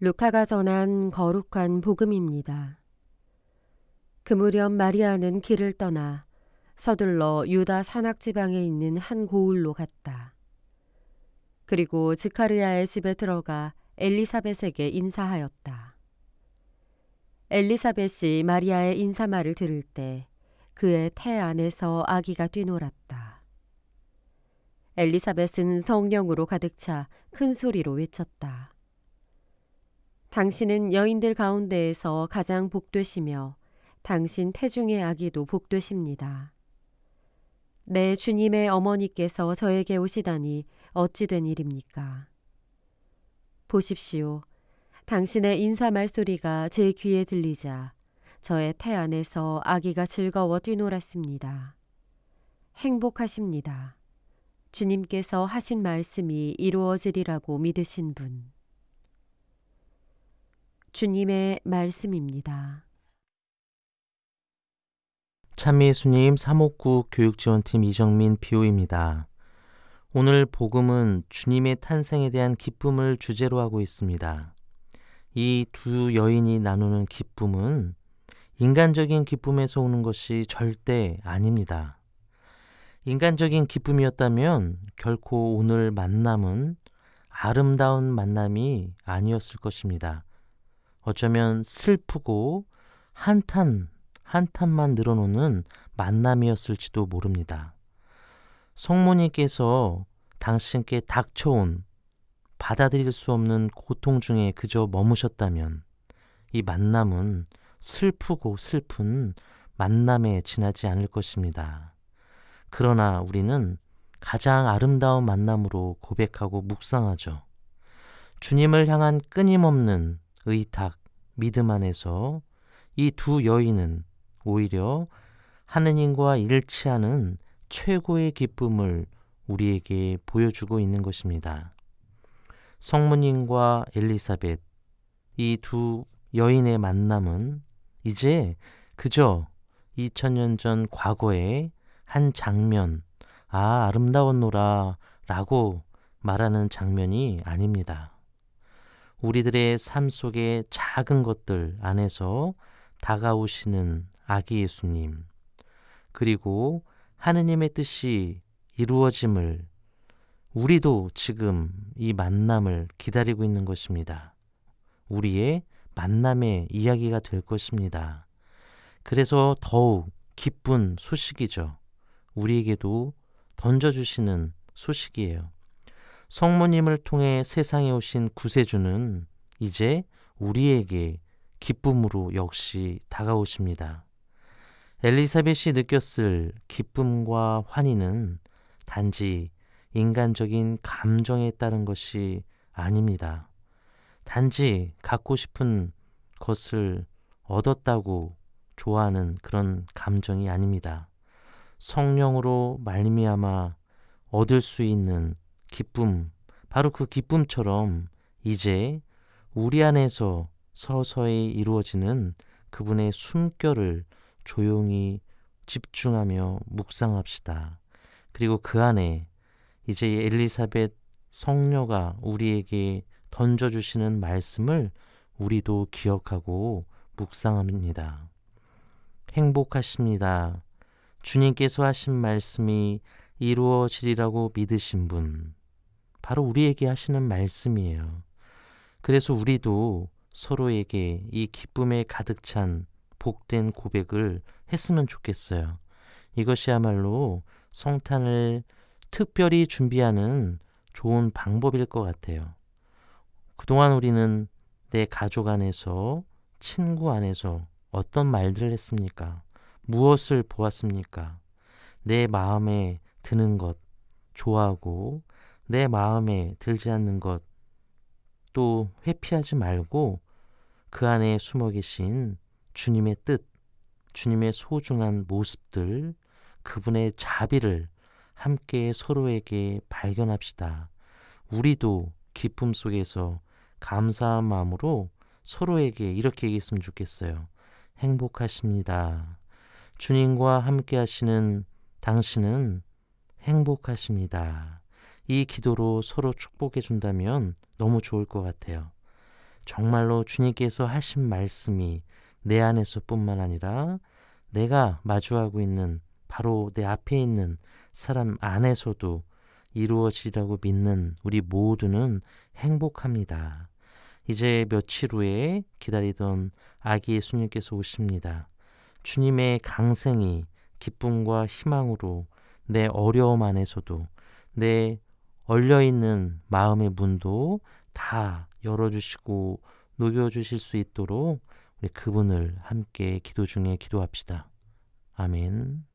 루카가 전한 거룩한 복음입니다. 그 무렵 마리아는 길을 떠나 서둘러 유다 산악 지방에 있는 한 고을로 갔다. 그리고 지카르야의 집에 들어가 엘리사벳에게 인사하였다. 엘리사벳이 마리아의 인사말을 들을 때 그의 태 안에서 아기가 뛰놀았다. 엘리사벳은 성령으로 가득 차 큰 소리로 외쳤다. 당신은 여인들 가운데에서 가장 복되시며 당신 태중의 아기도 복되십니다. 내 주님의 어머니께서 저에게 오시다니 어찌 된 일입니까? 보십시오. 당신의 인사 말소리가 제 귀에 들리자 저의 태 안에서 아기가 즐거워 뛰놀았습니다. 행복하십니다. 주님께서 하신 말씀이 이루어지리라고 믿으신 분. 주님의 말씀입니다. 참미 예수님 사목구 교육지원팀 이정민 비호입니다. 오늘 복음은 주님의 탄생에 대한 기쁨을 주제로 하고 있습니다. 이 두 여인이 나누는 기쁨은 인간적인 기쁨에서 오는 것이 절대 아닙니다. 인간적인 기쁨이었다면 결코 오늘 만남은 아름다운 만남이 아니었을 것입니다. 어쩌면 슬프고 한탄, 한탄만 늘어놓는 만남이었을지도 모릅니다. 성모님께서 당신께 닥쳐온 받아들일 수 없는 고통 중에 그저 머무셨다면 이 만남은 슬프고 슬픈 만남에 지나지 않을 것입니다. 그러나 우리는 가장 아름다운 만남으로 고백하고 묵상하죠. 주님을 향한 끊임없는 의탁, 믿음 안에서 이 두 여인은 오히려 하느님과 일치하는 최고의 기쁨을 우리에게 보여주고 있는 것입니다. 성모님과 엘리사벳, 이 두 여인의 만남은 이제 그저 2000년 전 과거의 한 장면, 아, 아름다웠노라 라고 말하는 장면이 아닙니다. 우리들의 삶 속의 작은 것들 안에서 다가오시는 아기 예수님, 그리고 하느님의 뜻이 이루어짐을 우리도 지금 이 만남을 기다리고 있는 것입니다. 우리의 만남의 이야기가 될 것입니다. 그래서 더욱 기쁜 소식이죠. 우리에게도 던져주시는 소식이에요. 성모님을 통해 세상에 오신 구세주는 이제 우리에게 기쁨으로 역시 다가오십니다. 엘리사벳이 느꼈을 기쁨과 환희는 단지 인간적인 감정에 따른 것이 아닙니다. 단지 갖고 싶은 것을 얻었다고 좋아하는 그런 감정이 아닙니다. 성령으로 말미암아 얻을 수 있는 기쁨, 바로 그 기쁨처럼 이제 우리 안에서 서서히 이루어지는 그분의 숨결을 조용히 집중하며 묵상합시다. 그리고 그 안에 이제 엘리사벳 성녀가 우리에게 던져주시는 말씀을 우리도 기억하고 묵상합니다. 행복하십니다. 주님께서 하신 말씀이 이루어지리라고 믿으신 분. 바로 우리에게 하시는 말씀이에요. 그래서 우리도 서로에게 이 기쁨에 가득 찬 복된 고백을 했으면 좋겠어요. 이것이야말로 성탄을 특별히 준비하는 좋은 방법일 것 같아요. 그동안 우리는 내 가족 안에서, 친구 안에서 어떤 말들을 했습니까? 무엇을 보았습니까? 내 마음에 드는 것, 좋아하고 내 마음에 들지 않는 것 또 회피하지 말고 그 안에 숨어 계신 주님의 뜻, 주님의 소중한 모습들, 그분의 자비를 함께 서로에게 발견합시다. 우리도 기쁨 속에서 감사한 마음으로 서로에게 이렇게 얘기했으면 좋겠어요. 행복하십니다. 주님과 함께 하시는 당신은 행복하십니다. 이 기도로 서로 축복해 준다면 너무 좋을 것 같아요. 정말로 주님께서 하신 말씀이 내 안에서뿐만 아니라 내가 마주하고 있는 바로 내 앞에 있는 사람 안에서도 이루어지라고 믿는 우리 모두는 행복합니다. 이제 며칠 후에 기다리던 아기 예수님께서 오십니다. 주님의 강생이 기쁨과 희망으로 내 어려움 안에서도 내 얼려있는 마음의 문도 다 열어주시고 녹여주실 수 있도록 우리 그분을 함께 기도 중에 기도합시다. 아멘.